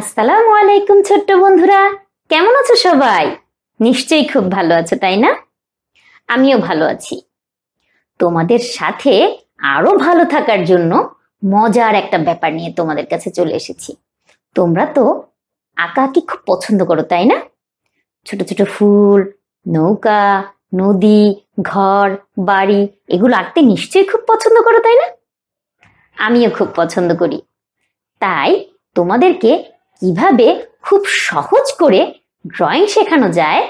আসসালামু আলাইকুম ছোট্ট বন্ধুরা কেমন আছো সবাই নিশ্চয়ই খুব ভালো আছো তাই না আমিও ভালো আছি তোমাদের সাথে আরো ভালো থাকার জন্য মজার একটা ব্যাপার নিয়ে তোমাদের কাছে চলে এসেছি তোমরা তো আঁকা আঁকি খুব পছন্দ করো তাই না ছোট ছোট ফুল নৌকা নদী ঘর বাড়ি এগুলো আঁকতে নিশ্চয়ই খুব পছন্দ করো তাই না আমিও খুব পছন্দ করি তাই তোমাদেরকে কিভাবে খুব সহজ করে ড্রয়িং শেখানো যায়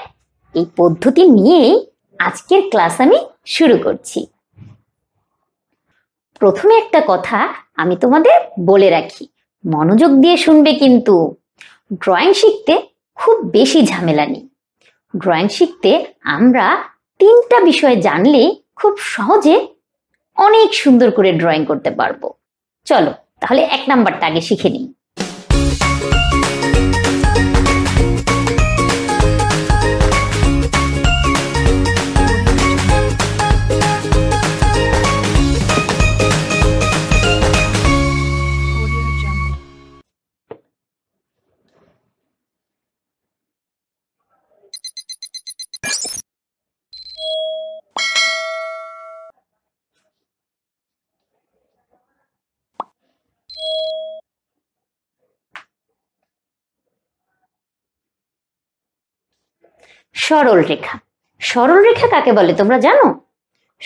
এই পদ্ধতি নিয়েই আজকের ক্লাস আমি শুরু করছি প্রথমে একটা কথা আমি তোমাদের বলে রাখি মনোযোগ দিয়ে শুনবে কিন্তু ড্রয়িং শিখতে খুব বেশি ঝামেলা নেই ড্রয়িং শিখতে আমরা তিনটা বিষয় জানলে খুব সহজে অনেক সুন্দর করে ড্রয়িং করতে পারবো চলো তাহলে এক নাম্বারটা আগে শিখে নিই সরল রেখা সরল রেখা কাকে বলে তোমরা জানো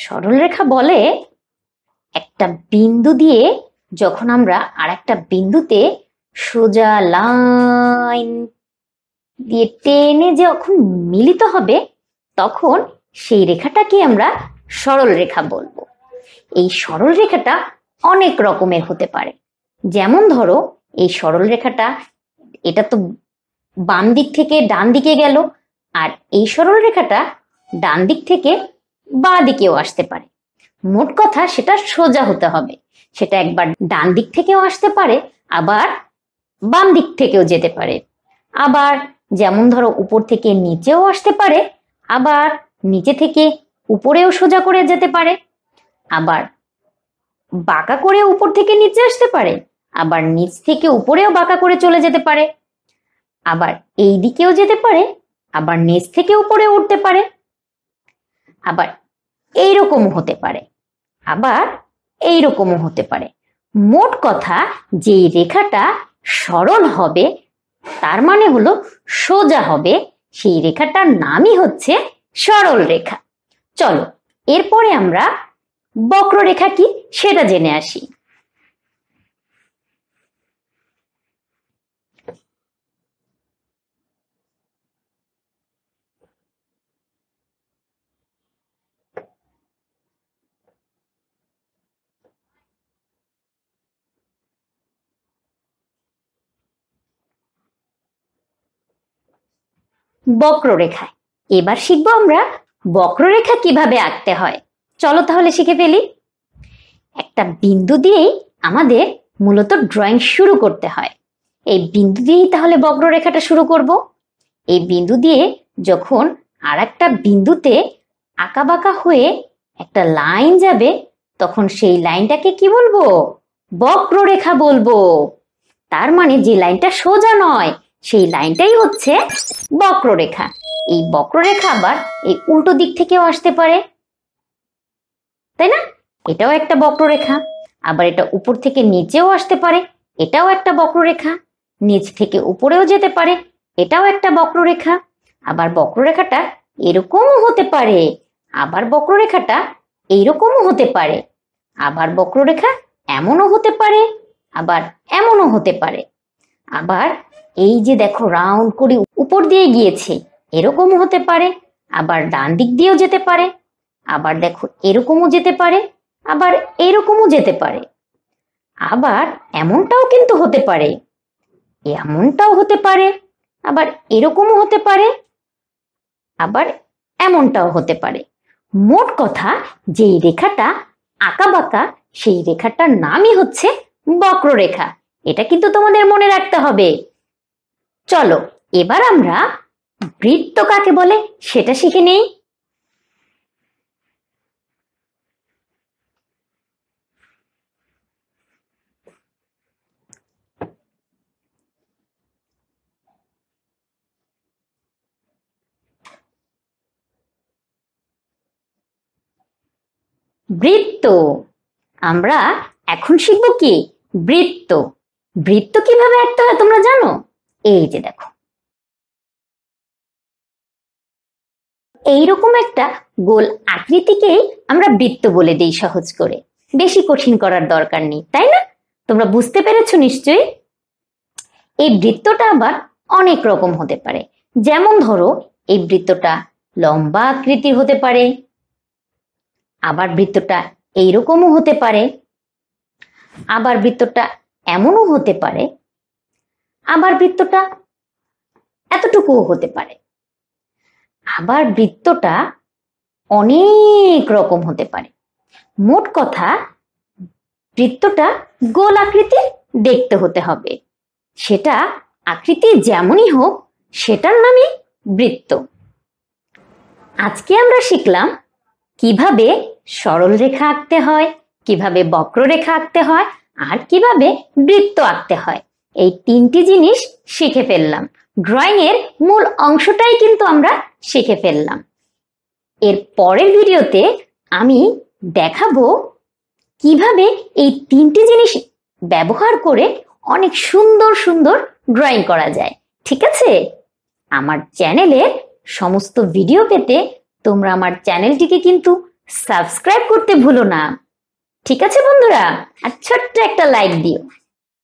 সরল রেখা বলে একটা বিন্দু দিয়ে যখন আমরা আর একটা বিন্দুতে সোজা লাইন দিয়ে টেনে যখন মিলিত হবে তখন সেই রেখাটাকে আমরা সরল রেখা বলবো এই সরল রেখাটা অনেক রকমের হতে পারে যেমন ধরো এই সরল রেখাটা এটা তো বাম দিক থেকে ডান দিকে গেল আর এই সরল রেখাটা ডান দিক থেকে বা দিকেও আসতে পারে মোট কথা সেটা সোজা হতে হবে সেটা একবার ডান দিক থেকেও আসতে পারে আবার বাম দিক থেকেও যেতে পারে আবার যেমন ধরো উপর থেকে নিচেও আসতে পারে আবার নিচে থেকে উপরেও সোজা করে যেতে পারে আবার বাঁকা করে উপর থেকে নিচে আসতে পারে আবার নিচ থেকে উপরেও বাঁকা করে চলে যেতে পারে আবার এই দিকেও যেতে পারে আবার নিচ থেকে উপরে উঠতে পারে আবার এইরকমও হতে পারে আবার এইরকমও হতে পারে মোট কথা যেই রেখাটা সরল হবে তার মানে হলো সোজা হবে সেই রেখাটার নামই হচ্ছে সরল রেখা চলো এরপরে আমরা বক্ররেখা কি সেটা জেনে আসি বক্ররেখায় এবার শিখব আমরা বক্ররেখা কিভাবে আঁকতে হয় চলো তাহলে শিখে ফেলি একটা বিন্দু দিয়েই আমাদের মূলত ড্রয়িং শুরু করতে হয় এই বিন্দু দিয়েই তাহলে বক্ররেখাটা শুরু করব এই বিন্দু দিয়ে যখন আর একটা বিন্দুতে আঁকাবাঁকা হয়ে একটা লাইন যাবে তখন সেই লাইনটাকে কি বলবো বক্ররেখা বলবো তার মানে যে লাইনটা সোজা নয় সেই লাইনটাই হচ্ছে বক্ররেখা এই বক্ররেখা আবার এই উল্টো দিক থেকেও আসতে পারে তাই না এটাও একটা বক্ররেখা আবার এটা উপর থেকে নিচেও আসতে পারে এটাও একটা বক্ররেখা নিচ থেকে উপরেও যেতে পারে এটাও একটা বক্ররেখা আবার বক্ররেখাটা এরকমও হতে পারে আবার বক্ররেখাটা এইরকমও হতে পারে আবার বক্ররেখা এমনও হতে পারে আবার এমনও হতে পারে আবার এই যে দেখো রাউন্ড করে উপর দিয়ে গিয়েছে এরকমও হতে পারে আবার ডান দিক দিয়েও যেতে পারে আবার দেখো এরকমও যেতে পারে আবার এরকমও যেতে পারে আবার এমনটাও কিন্তু হতে পারে এমনটাও হতে পারে আবার এরকমও হতে পারে আবার এমনটাও হতে পারে মোট কথা যেই রেখাটা আঁকা বাঁকা সেই রেখাটার নামই হচ্ছে বক্ররেখা এটা কিন্তু তোমাদের মনে রাখতে হবে চলো এবার আমরা বৃত্ত কাকে বলে সেটা শিখে নেই বৃত্ত আমরা এখন শিখব কি বৃত্ত বৃত্ত কিভাবে একটা হয় তোমরা জানো এই যে দেখো এইরকম একটা গোল আকৃতিকেই আমরা বৃত্ত বলে দিই সহজ করে বেশি কঠিন করার দরকার নেই তাই না তোমরা বুঝতে পেরেছো নিশ্চয়ই এই বৃত্তটা আবার অনেক রকম হতে পারে যেমন ধরো এই বৃত্তটা লম্বা আকৃতির হতে পারে আবার বৃত্তটা এইরকমও হতে পারে আবার বৃত্তটা এমনও হতে পারে আবার বৃত্তটা এতটুকুও হতে পারে আবার বৃত্তটা অনেক রকম হতে পারে মোট কথা বৃত্তটা গোল আকৃতি দেখতে হতে হবে সেটা আকৃতি যেমনই হোক সেটার নামই বৃত্ত আজকে আমরা শিখলাম কিভাবে সরল রেখা আঁকতে হয় কিভাবে বক্ররেখা আঁকতে হয় আর কিভাবে বৃত্ত আঁকতে হয় এই তিনটি জিনিস শিখে ফেললাম ড্রয়িং এর মূল অংশটাই কিন্তু আমরা শিখে ফেললাম এর পরের ভিডিওতে আমি দেখাবো কিভাবে এই তিনটি জিনিস ব্যবহার করে অনেক সুন্দর সুন্দর ড্রয়িং করা যায় ঠিক আছে আমার চ্যানেলের সমস্ত ভিডিও পেতে তোমরা আমার চ্যানেলটিকে কিন্তু সাবস্ক্রাইব করতে ভুলো না ঠিক আছে বন্ধুরা আর ছোট্ট একটা লাইক দিও